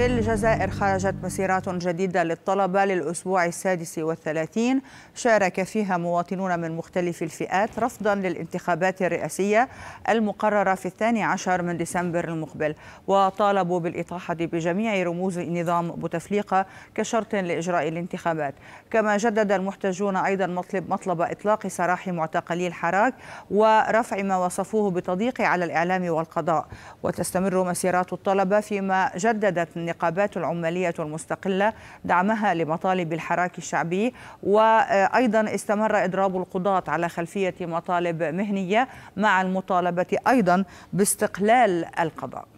في الجزائر خرجت مسيرات جديدة للطلبة للأسبوع السادس والثلاثين شارك فيها مواطنون من مختلف الفئات رفضا للانتخابات الرئاسية المقررة في الثاني عشر من ديسمبر المقبل وطالبوا بالإطاحة بجميع رموز نظام بوتفليقة كشرط لإجراء الانتخابات كما جدد المحتجون أيضا مطلب مطلب إطلاق سراح معتقلي الحراك ورفع ما وصفوه بتضييق على الإعلام والقضاء وتستمر مسيرات الطلبة فيما جددت النقابات العمالية المستقلة دعمها لمطالب الحراك الشعبي وأيضا استمر إضراب القضاة على خلفية مطالب مهنية مع المطالبة أيضا باستقلال القضاء